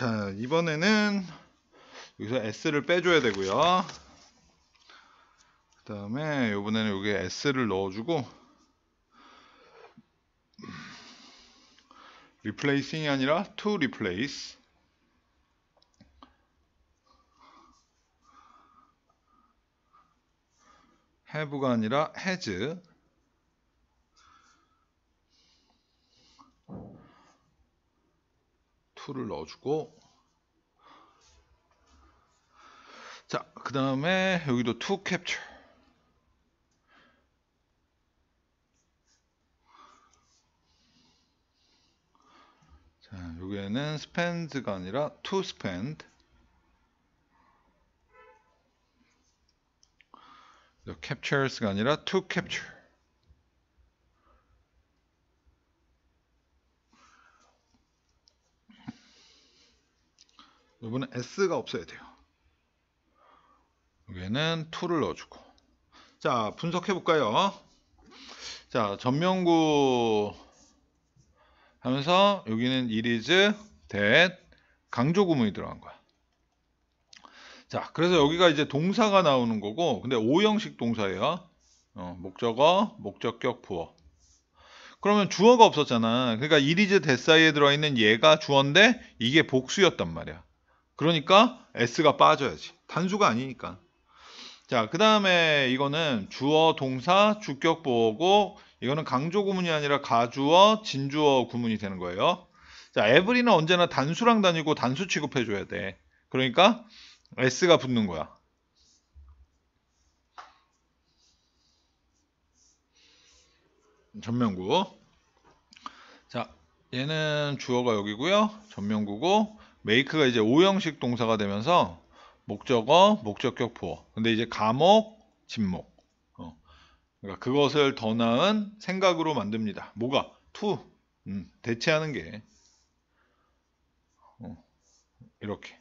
자 이번에는 여기서 S를 빼줘야 되고요 그 다음에 이번에는 여기 S를 넣어주고 replacing이 아니라 to replace 해부가 아니라 has 2를 넣어주고 자, 그 다음에 여기도 to capture 자, 여기에는 spend가 아니라 to spend captures가 아니라 to capture 여기는 S가 없어야 돼요. 여기에는 2를 넣어주고 자 분석해볼까요? 자 전면구 하면서 여기는 이리즈 대 강조 구문이 들어간 거야. 자 그래서 여기가 이제 동사가 나오는 거고 근데 5형식 동사예요. 어, 목적어, 목적격, 부어 그러면 주어가 없었잖아. 그러니까 이리즈 대 사이에 들어있는 얘가 주어인데 이게 복수였단 말이야. 그러니까 s가 빠져야지. 단수가 아니니까. 자, 그 다음에 이거는 주어, 동사, 주격 보호고 이거는 강조 구문이 아니라 가주어, 진주어 구문이 되는 거예요. 자, every는 언제나 단수랑 다니고 단수 취급해 줘야 돼. 그러니까 s가 붙는 거야. 전명구 자, 얘는 주어가 여기고요. 전명구고 make가 이제 5형식 동사가 되면서 목적어, 목적격 부어. 근데 이제 감옥 진목. 어. 그러니까 그것을 더 나은 생각으로 만듭니다. 뭐가? to. 음, 대체하는 게. 어. 이렇게.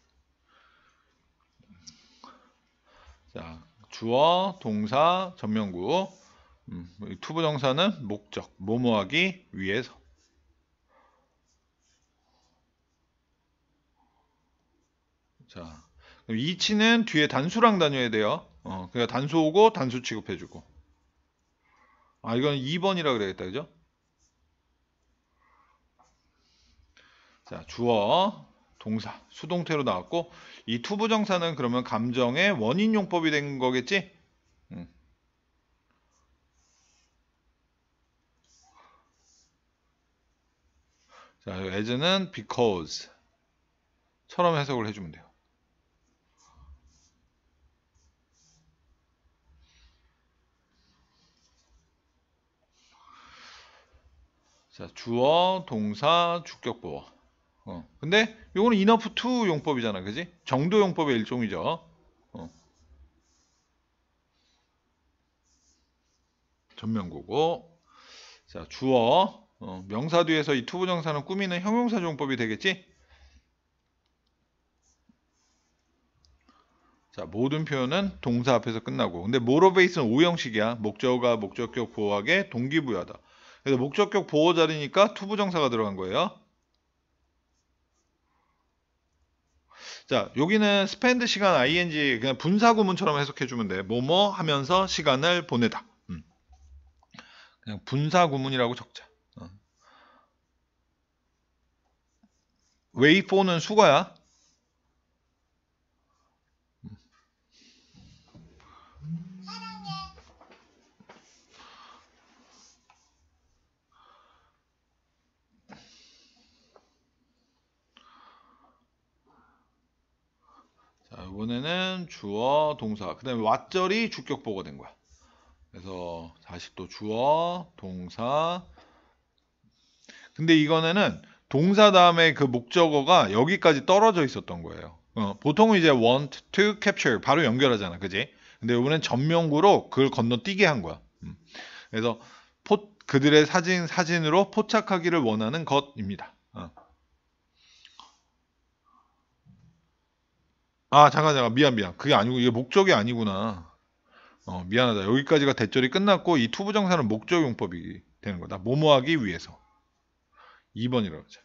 자, 주어, 동사, 전면구. 음, 투부정사는 목적, 뭐뭐하기 위해서. 자, 그럼 이치는 뒤에 단수랑 다녀야 돼요. 어, 그러니까 단수 오고 단수 취급해주고. 아, 이건 2번이라 그래야겠다, 그죠? 자, 주어, 동사, 수동태로 나왔고 이 투부정사는 그러면 감정의 원인 용법이 된 거겠지? 음. 자, as는 because 처럼 해석을 해주면 돼요. 자, 주어, 동사, 주격보어. 어. 근데 요거는 enough to 용법이잖아. 그지? 정도 용법의 일종이죠. 어. 전면고고. 자, 주어. 어. 명사 뒤에서 이 투부정사는 꾸미는 형용사 용법이 되겠지? 자, 모든 표현은 동사 앞에서 끝나고. 근데 모로 베이스는 오형식이야. 목적어가 목적격 보호하게 동기부여다 그래서 목적격 보호 자리니까 투부정사가 들어간 거예요. 자, 여기는 스 p e n 시간 ing 그냥 분사 구문처럼 해석해 주면 돼. 뭐뭐 하면서 시간을 보내다. 음. 그냥 분사 구문이라고 적자. 어. way 는 수거야. 이번에는 주어 동사 그 다음에 왓절이 주격보가 된 거야 그래서 다시 또 주어 동사 근데 이거는 동사 다음에 그 목적어가 여기까지 떨어져 있었던 거예요 어, 보통은 이제 want to capture 바로 연결하잖아 그지 근데 이번엔 전명구로 그걸 건너뛰게 한 거야 음. 그래서 포, 그들의 사진 사진으로 포착하기를 원하는 것입니다 아 잠깐 잠깐 미안 미안 그게 아니고 이게 목적이 아니구나 어 미안하다 여기까지가 대절이 끝났고 이 투부정사는 목적용법이 되는 거다 모모하기 위해서 2번이라고 하죠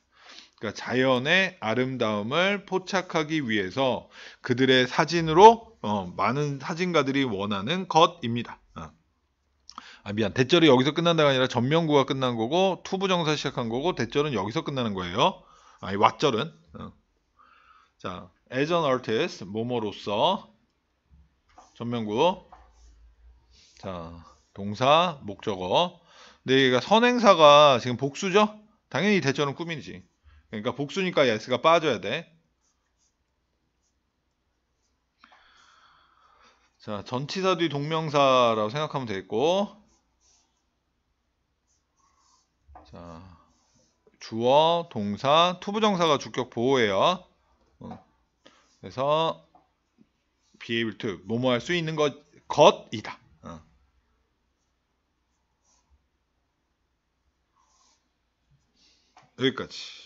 그러니까 자연의 아름다움을 포착하기 위해서 그들의 사진으로 어, 많은 사진가들이 원하는 것입니다 어. 아 미안 대절이 여기서 끝난다가 아니라 전명구가 끝난 거고 투부정사 시작한 거고 대절은 여기서 끝나는 거예요 아이 왓절은 어. 자 as an artist 뭐뭐로서 전명구자 동사 목적어 근데 얘가 선행사가 지금 복수죠? 당연히 대처는 꾸민이지 그러니까 복수니까 yes가 빠져야 돼 자, 전치사 뒤 동명사라고 생각하면 되겠고 자, 주어, 동사, 투부정사가 주격 보호예요. 어. 그래서 be able to 뭐뭐 할 수 있는 것 것이다. 어. 여기까지.